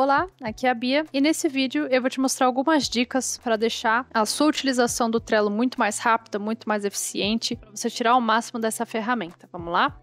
Olá, aqui é a Bia e nesse vídeo eu vou te mostrar algumas dicas para deixar a sua utilização do Trello muito mais rápida, muito mais eficiente, para você tirar o máximo dessa ferramenta. Vamos lá?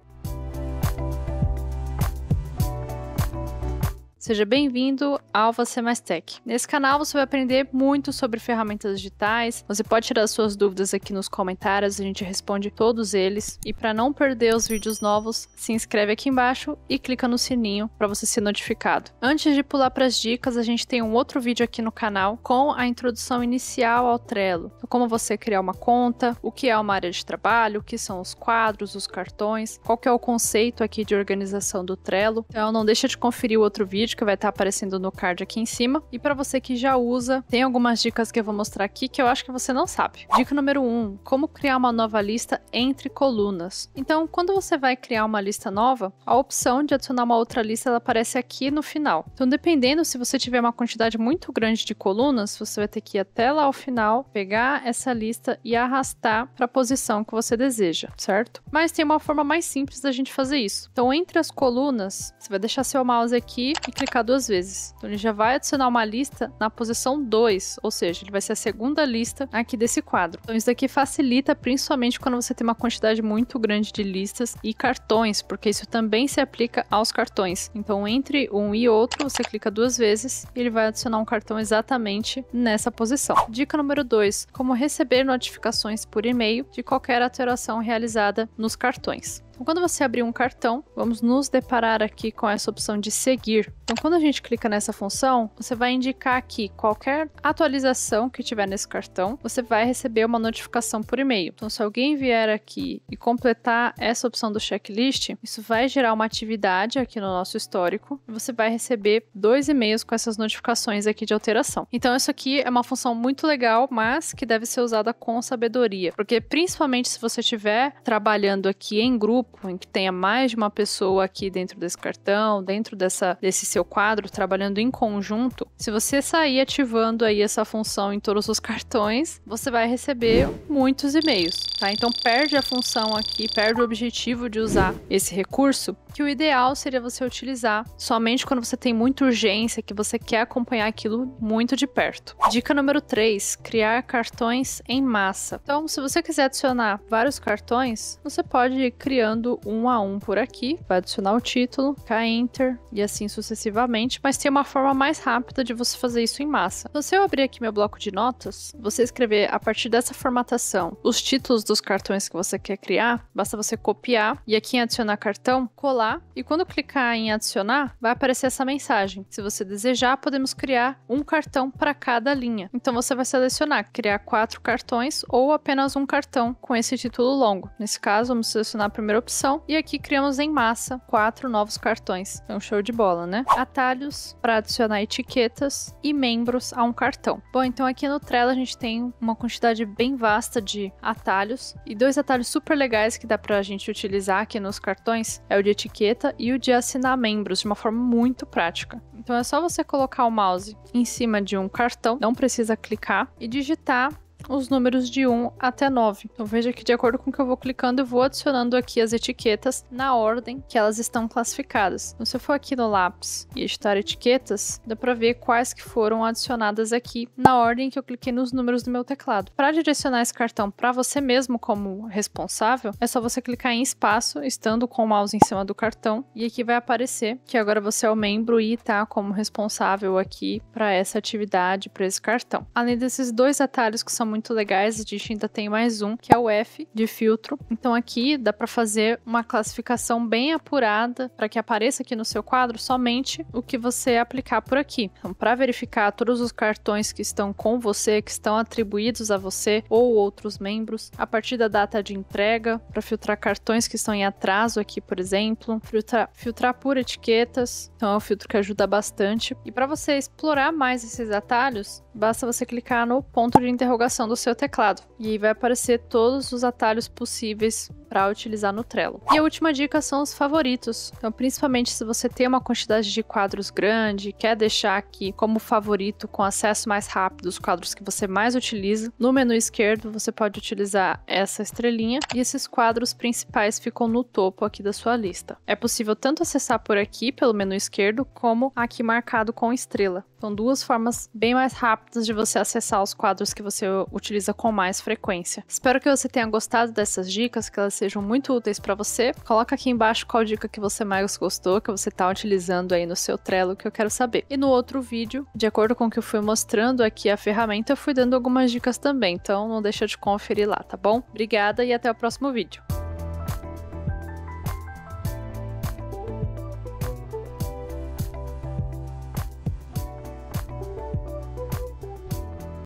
Seja bem-vindo ao Você Mais Tech. Nesse canal você vai aprender muito sobre ferramentas digitais. Você pode tirar suas dúvidas aqui nos comentários, a gente responde todos eles. E para não perder os vídeos novos, se inscreve aqui embaixo e clica no sininho para você ser notificado. Antes de pular para as dicas, a gente tem um outro vídeo aqui no canal com a introdução inicial ao Trello, então, como você criar uma conta, o que é uma área de trabalho, o que são os quadros, os cartões, qual que é o conceito aqui de organização do Trello. Então não deixa de conferir o outro vídeo que vai estar tá aparecendo no card aqui em cima. E para você que já usa, tem algumas dicas que eu vou mostrar aqui que eu acho que você não sabe. Dica número 1, um, como criar uma nova lista entre colunas. Então, quando você vai criar uma lista nova, a opção de adicionar uma outra lista ela aparece aqui no final. Então, dependendo se você tiver uma quantidade muito grande de colunas, você vai ter que ir até lá ao final, pegar essa lista e arrastar para a posição que você deseja, certo? Mas tem uma forma mais simples da gente fazer isso. Então, entre as colunas, você vai deixar seu mouse aqui e clicar clicar duas vezes. Então ele já vai adicionar uma lista na posição 2, ou seja, ele vai ser a segunda lista aqui desse quadro. Então isso daqui facilita principalmente quando você tem uma quantidade muito grande de listas e cartões, porque isso também se aplica aos cartões. Então entre um e outro, você clica duas vezes e ele vai adicionar um cartão exatamente nessa posição. Dica número 2, como receber notificações por e-mail de qualquer alteração realizada nos cartões. Então, quando você abrir um cartão, vamos nos deparar aqui com essa opção de seguir. Então, quando a gente clica nessa função, você vai indicar aqui qualquer atualização que tiver nesse cartão, você vai receber uma notificação por e-mail. Então, se alguém vier aqui e completar essa opção do checklist, isso vai gerar uma atividade aqui no nosso histórico e você vai receber dois e-mails com essas notificações aqui de alteração. Então, isso aqui é uma função muito legal, mas que deve ser usada com sabedoria, porque principalmente se você estiver trabalhando aqui em grupo, grupo em que tenha mais de uma pessoa aqui dentro desse cartão, dentro dessa, desse seu quadro, trabalhando em conjunto, se você sair ativando aí essa função em todos os cartões, você vai receber muitos e-mails, tá? Então perde a função aqui, perde o objetivo de usar esse recurso, que o ideal seria você utilizar somente quando você tem muita urgência, que você quer acompanhar aquilo muito de perto. Dica número 3: criar cartões em massa. Então, se você quiser adicionar vários cartões, você pode ir criando um a um por aqui, vai adicionar o título, cá enter e assim sucessivamente, mas tem uma forma mais rápida de você fazer isso em massa. Então, se eu abrir aqui meu bloco de notas, você escrever a partir dessa formatação os títulos dos cartões que você quer criar, basta você copiar e aqui em adicionar cartão, colar e quando clicar em adicionar, vai aparecer essa mensagem. Se você desejar, podemos criar um cartão para cada linha. Então você vai selecionar criar quatro cartões ou apenas um cartão com esse título longo. Nesse caso, vamos selecionar a primeira opção e aqui criamos em massa quatro novos cartões. É então, um show de bola, né? Atalhos para adicionar etiqueta e membros a um cartão. Bom, então aqui no Trello a gente tem uma quantidade bem vasta de atalhos e dois atalhos super legais que dá para a gente utilizar aqui nos cartões é o de etiqueta e o de assinar membros de uma forma muito prática. Então é só você colocar o mouse em cima de um cartão, não precisa clicar e digitar os números de 1 até 9. Então veja que de acordo com o que eu vou clicando, eu vou adicionando aqui as etiquetas na ordem que elas estão classificadas. Então se eu for aqui no lápis e editar etiquetas, dá para ver quais que foram adicionadas aqui na ordem que eu cliquei nos números do meu teclado. Para direcionar esse cartão para você mesmo como responsável, é só você clicar em espaço, estando com o mouse em cima do cartão, e aqui vai aparecer que agora você é o membro e está como responsável aqui para essa atividade, para esse cartão. Além desses dois atalhos que são muito legais. A gente ainda tem mais um, que é o F de filtro. Então aqui dá para fazer uma classificação bem apurada para que apareça aqui no seu quadro somente o que você aplicar por aqui. Então, para verificar todos os cartões que estão com você, que estão atribuídos a você ou outros membros, a partir da data de entrega, para filtrar cartões que estão em atraso aqui, por exemplo, filtrar, filtrar por etiquetas, então é um filtro que ajuda bastante. E para você explorar mais esses atalhos, basta você clicar no ponto de interrogação do seu teclado. E vai aparecer todos os atalhos possíveis para utilizar no Trello. E a última dica são os favoritos. Então, principalmente se você tem uma quantidade de quadros grande, quer deixar aqui como favorito com acesso mais rápido os quadros que você mais utiliza, no menu esquerdo você pode utilizar essa estrelinha e esses quadros principais ficam no topo aqui da sua lista. É possível tanto acessar por aqui pelo menu esquerdo como aqui marcado com estrela. São duas formas bem mais rápidas de você acessar os quadros que você utiliza com mais frequência. Espero que você tenha gostado dessas dicas, que elas sejam muito úteis para você. Coloca aqui embaixo qual dica que você mais gostou, que você tá utilizando aí no seu Trello, que eu quero saber. E no outro vídeo, de acordo com o que eu fui mostrando aqui a ferramenta, eu fui dando algumas dicas também, então não deixa de conferir lá, tá bom? Obrigada e até o próximo vídeo.